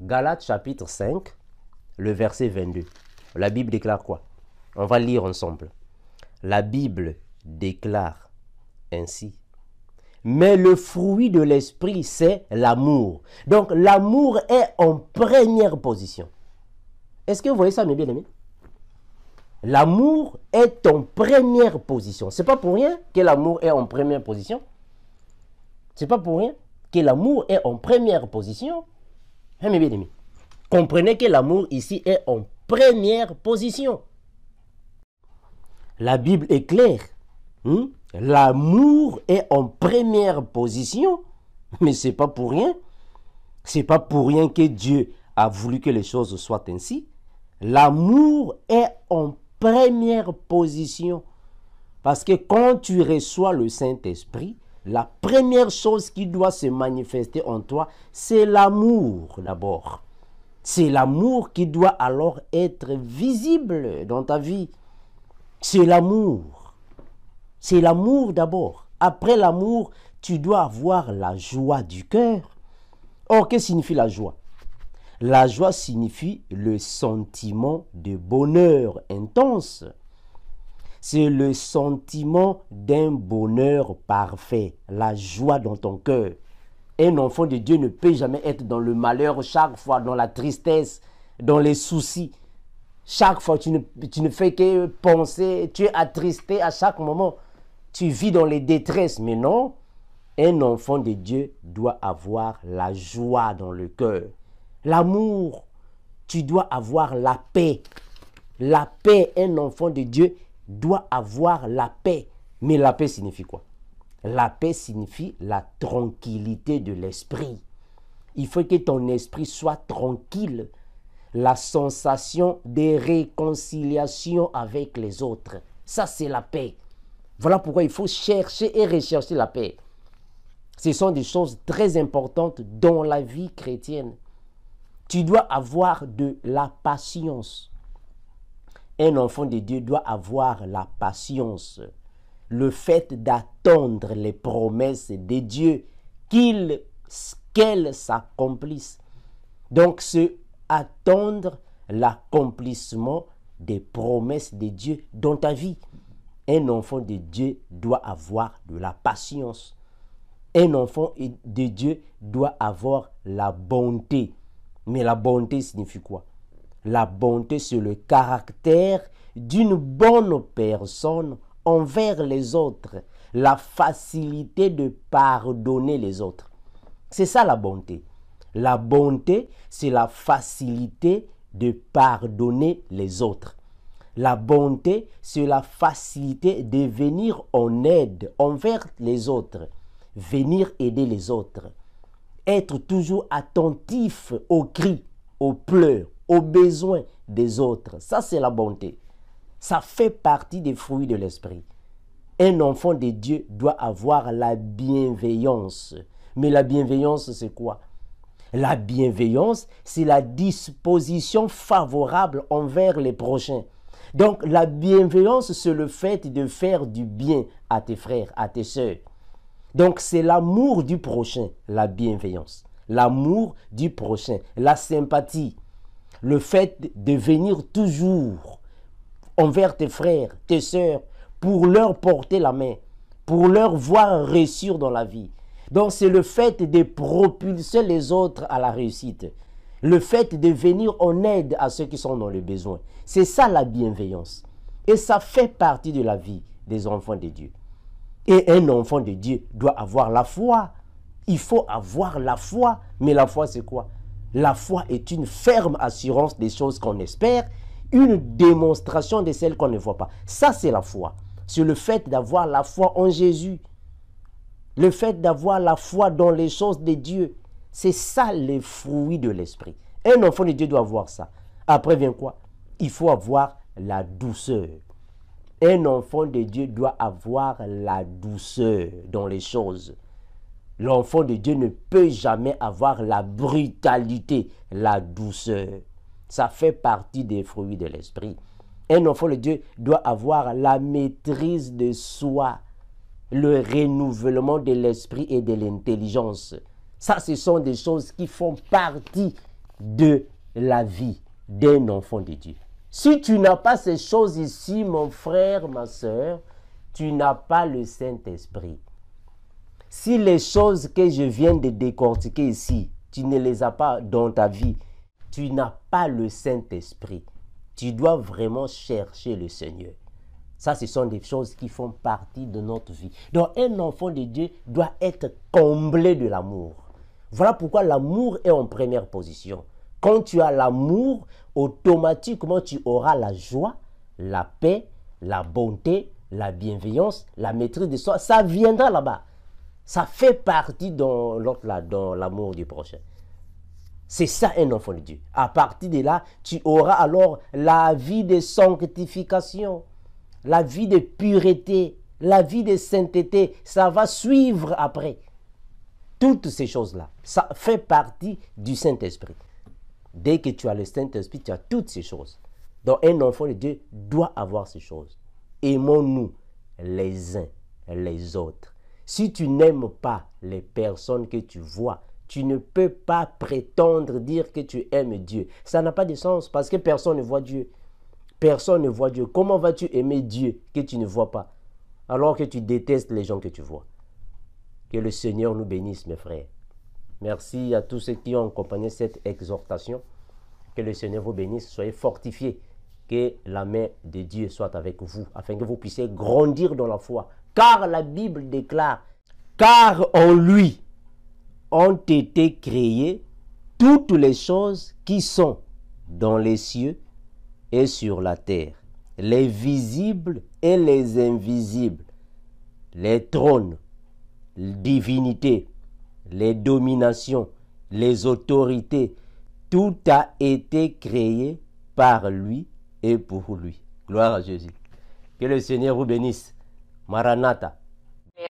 Galates chapitre 5, le verset 22. La Bible déclare quoi On va lire ensemble. La Bible déclare ainsi. Mais le fruit de l'esprit, c'est l'amour. Donc l'amour est en première position. Est-ce que vous voyez ça, mes bien-aimés L'amour est en première position. C'est pas pour rien que l'amour est en première position. C'est pas pour rien que l'amour est en première position Hein, comprenez que l'amour ici est en première position. La Bible est claire. Hein? L'amour est en première position, mais ce n'est pas pour rien. Ce n'est pas pour rien que Dieu a voulu que les choses soient ainsi. L'amour est en première position. Parce que quand tu reçois le Saint-Esprit, la première chose qui doit se manifester en toi, c'est l'amour d'abord. C'est l'amour qui doit alors être visible dans ta vie. C'est l'amour. C'est l'amour d'abord. Après l'amour, tu dois avoir la joie du cœur. Or, que signifie la joie La joie signifie le sentiment de bonheur intense c'est le sentiment d'un bonheur parfait, la joie dans ton cœur. Un enfant de Dieu ne peut jamais être dans le malheur chaque fois, dans la tristesse, dans les soucis. Chaque fois, tu ne, fais que penser, tu es attristé à chaque moment. Tu vis dans les détresses, mais non. Un enfant de Dieu doit avoir la joie dans le cœur, l'amour. Tu dois avoir la paix. La paix, un enfant de Dieu doit avoir la paix. Mais la paix signifie quoi La paix signifie la tranquillité de l'esprit. Il faut que ton esprit soit tranquille. La sensation de réconciliation avec les autres. Ça, c'est la paix. Voilà pourquoi il faut chercher et rechercher la paix. Ce sont des choses très importantes dans la vie chrétienne. Tu dois avoir de la patience. Un enfant de Dieu doit avoir la patience, le fait d'attendre les promesses de Dieu, qu'il, qu'elles s'accomplissent. Donc c'est attendre l'accomplissement des promesses de Dieu dans ta vie. Un enfant de Dieu doit avoir de la patience. Un enfant de Dieu doit avoir la bonté. Mais la bonté signifie quoi la bonté c'est le caractère d'une bonne personne envers les autres, la facilité de pardonner les autres. C'est ça la bonté. La bonté, c'est la facilité de pardonner les autres. La bonté, c'est la facilité de venir en aide envers les autres, venir aider les autres, être toujours attentif aux cris, aux pleurs, aux besoins des autres. Ça, c'est la bonté. Ça fait partie des fruits de l'esprit. Un enfant de Dieu doit avoir la bienveillance. Mais la bienveillance, c'est quoi La bienveillance, c'est la disposition favorable envers les prochains. Donc la bienveillance, c'est le fait de faire du bien à tes frères, à tes soeurs. Donc c'est l'amour du prochain, la bienveillance. L'amour du prochain, la sympathie le fait de venir toujours envers tes frères, tes sœurs, pour leur porter la main, pour leur voir réussir dans la vie. Donc c'est le fait de propulser les autres à la réussite. Le fait de venir en aide à ceux qui sont dans le besoin. C'est ça la bienveillance. Et ça fait partie de la vie des enfants de Dieu. Et un enfant de Dieu doit avoir la foi. Il faut avoir la foi. Mais la foi, c'est quoi la foi est une ferme assurance des choses qu'on espère, une démonstration de celles qu'on ne voit pas. Ça, c'est la foi. C'est le fait d'avoir la foi en Jésus. Le fait d'avoir la foi dans les choses de Dieu. C'est ça les fruits de l'esprit. Un enfant de Dieu doit avoir ça. Après vient quoi Il faut avoir la douceur. Un enfant de Dieu doit avoir la douceur dans les choses. L'enfant de Dieu ne peut jamais avoir la brutalité, la douceur. Ça fait partie des fruits de l'esprit. Un enfant de Dieu doit avoir la maîtrise de soi, le renouvellement de l'esprit et de l'intelligence. Ça, ce sont des choses qui font partie de la vie d'un enfant de Dieu. Si tu n'as pas ces choses ici, mon frère, ma soeur, tu n'as pas le Saint-Esprit. Si les choses que je viens de décortiquer ici, tu ne les as pas dans ta vie, tu n'as pas le Saint-Esprit. Tu dois vraiment chercher le Seigneur. Ça, ce sont des choses qui font partie de notre vie. Donc, un enfant de Dieu doit être comblé de l'amour. Voilà pourquoi l'amour est en première position. Quand tu as l'amour, automatiquement tu auras la joie, la paix, la bonté, la bienveillance, la maîtrise de soi. Ça viendra là-bas. Ça fait partie dans l'autre là, dans l'amour du prochain. C'est ça un enfant de Dieu. À partir de là, tu auras alors la vie de sanctification, la vie de pureté, la vie de sainteté. Ça va suivre après. Toutes ces choses-là, ça fait partie du Saint-Esprit. Dès que tu as le Saint-Esprit, tu as toutes ces choses. Donc un enfant de Dieu doit avoir ces choses. Aimons-nous les uns les autres si tu n'aimes pas les personnes que tu vois, tu ne peux pas prétendre dire que tu aimes Dieu. Ça n'a pas de sens parce que personne ne voit Dieu. Personne ne voit Dieu. Comment vas-tu aimer Dieu que tu ne vois pas alors que tu détestes les gens que tu vois Que le Seigneur nous bénisse, mes frères. Merci à tous ceux qui ont accompagné cette exhortation. Que le Seigneur vous bénisse. Soyez fortifiés. Que la main de Dieu soit avec vous afin que vous puissiez grandir dans la foi, car la Bible déclare, car en lui ont été créées toutes les choses qui sont dans les cieux et sur la terre, les visibles et les invisibles, les trônes, les divinités, les dominations, les autorités, tout a été créé par lui et pour lui. Gloire à Jésus. Que le Seigneur vous bénisse. maranata